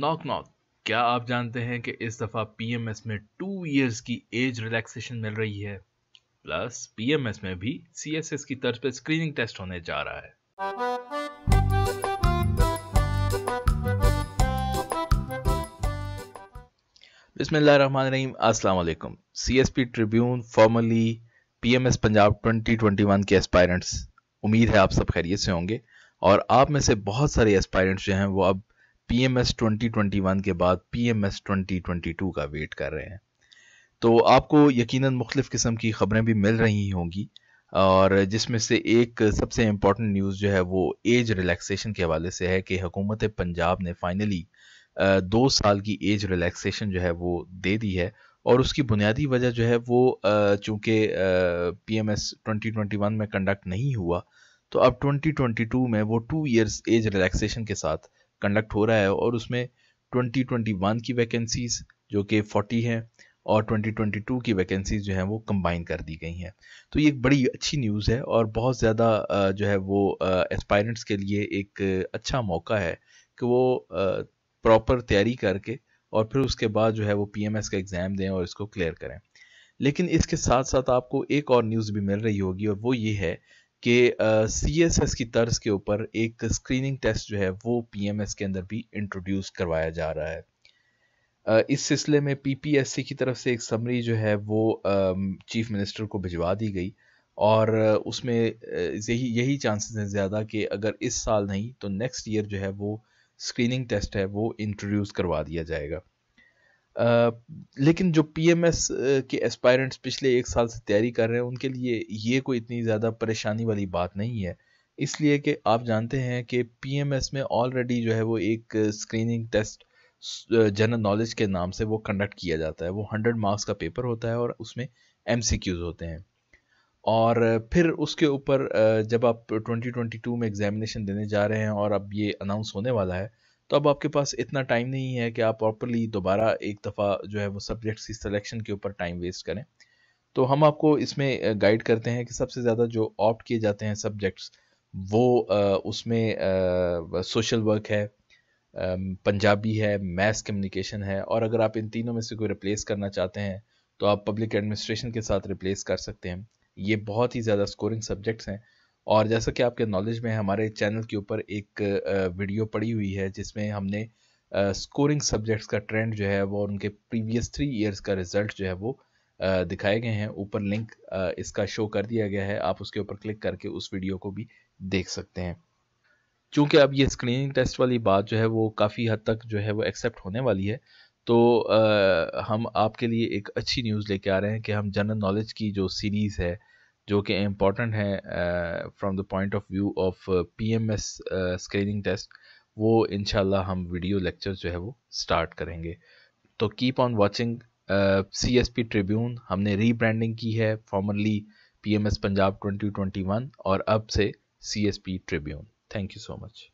knock knock क्या आप जानते हैं कि इस दफ़ा पीएमएस में टू इयर्स की एज रिलैक्सेशन मिल रही है प्लस पीएमएस में भी सीएसएस की तर्ज पर स्क्रीनिंग टेस्ट होने जा रहा है अस्सलाम वालेकुम CSP tribune formerly PMS Punjab 2021 के एस्पायरेंट्स उम्मीद है आप सब खैरियत से होंगे और आप में से बहुत सारे एस्पायरेंट्स जो हैं वो अब P M S twenty twenty one के बाद P M S twenty twenty two का वेट कर रहे हैं तो आपको यकीन मुख्तफ़ किस्म की ख़बरें भी मिल रही होंगी और जिसमें से एक सबसे इम्पॉर्टेंट न्यूज़ जो है वो एज रिलैक्सेशन के हवाले से है कि हुकूमत पंजाब ने फाइनली दो साल की एज रिलैक्सेशन जो है वो दे दी है और उसकी बुनियादी वजह जो है वो चूँकि P M S twenty twenty one में कंडक्ट नहीं हुआ तो अब ट्वेंटी ट्वेंटी टू में वो टू इयर्स एज रिलैक्सेशन के साथ कंडक्ट हो रहा है और उसमें 2021 की वैकेंसीज जो कि 40 हैं और 2022 की वैकेंसीज जो हैं वो कंबाइन कर दी गई हैं तो ये एक बड़ी अच्छी न्यूज़ है और बहुत ज़्यादा जो है वो एस्पायरेंट्स के लिए एक अच्छा मौका है कि वो प्रॉपर तैयारी करके और फिर उसके बाद जो है वो पी का एग्ज़ाम दें और इसको क्लियर करें लेकिन इसके साथ साथ आपको एक और न्यूज़ भी मिल रही होगी और वो ये है कि सी एस एस की तर्ज के ऊपर एक स्क्रीनिंग टेस्ट जो है वो पी एम एस के अंदर भी इंट्रोड्यूस करवाया जा रहा है uh, इस सिलसिले में पी पी एस सी की तरफ से एक समरी जो है वो चीफ uh, मिनिस्टर को भिजवा दी गई और उसमें यही यही चांसेस हैं ज़्यादा कि अगर इस साल नहीं तो नेक्स्ट ईयर जो है वो स्क्रीनिंग टेस्ट है वो इंट्रोड्यूस करवा दिया जाएगा लेकिन जो पीएमएस के एस्पायरेंट्स पिछले एक साल से तैयारी कर रहे हैं उनके लिए ये कोई इतनी ज़्यादा परेशानी वाली बात नहीं है इसलिए कि आप जानते हैं कि पीएमएस में ऑलरेडी जो है वो एक स्क्रीनिंग टेस्ट जनरल नॉलेज के नाम से वो कंडक्ट किया जाता है वो हंड्रेड मार्क्स का पेपर होता है और उसमें एम होते हैं और फिर उसके ऊपर जब आप 2022 में एग्जामिनेशन देने जा रहे हैं और अब ये अनाउंस होने वाला है तो अब आपके पास इतना टाइम नहीं है कि आप प्रॉपरली दोबारा एक दफ़ा जो है वो सब्जेक्ट्स की सिलेक्शन के ऊपर टाइम वेस्ट करें तो हम आपको इसमें गाइड करते हैं कि सबसे ज़्यादा जो ऑप्ट किए जाते हैं सब्जेक्ट्स वो उसमें सोशल वर्क है पंजाबी है मैथ्स कम्युनिकेशन है और अगर आप इन तीनों में से कोई रिप्लेस करना चाहते हैं तो आप पब्लिक एडमिनिस्ट्रेशन के साथ रिप्लेस कर सकते हैं ये बहुत ही ज़्यादा स्कोरिंग सब्जेक्ट्स हैं और जैसा कि आपके नॉलेज में हमारे चैनल के ऊपर एक वीडियो पड़ी हुई है जिसमें हमने स्कोरिंग सब्जेक्ट्स का ट्रेंड जो है वो उनके प्रीवियस थ्री ईयर्स का रिजल्ट जो है वो दिखाए गए हैं ऊपर लिंक इसका शो कर दिया गया है आप उसके ऊपर क्लिक करके उस वीडियो को भी देख सकते हैं चूँकि अब ये स्क्रीनिंग टेस्ट वाली बात जो है वो काफ़ी हद तक जो है वो एक्सेप्ट होने वाली है तो आ, हम आपके लिए एक अच्छी न्यूज़ लेके आ रहे हैं कि हम जनरल नॉलेज की जो सीरीज़ है जो कि इम्पॉर्टेंट है from the point of view of P M S screening test वो इन हम वीडियो लेक्चर जो है वो स्टार्ट करेंगे तो keep on watching C S P tribune हमने रीब्रांडिंग की है formerly P M S Punjab twenty twenty one और अब से C S P tribune thank you so much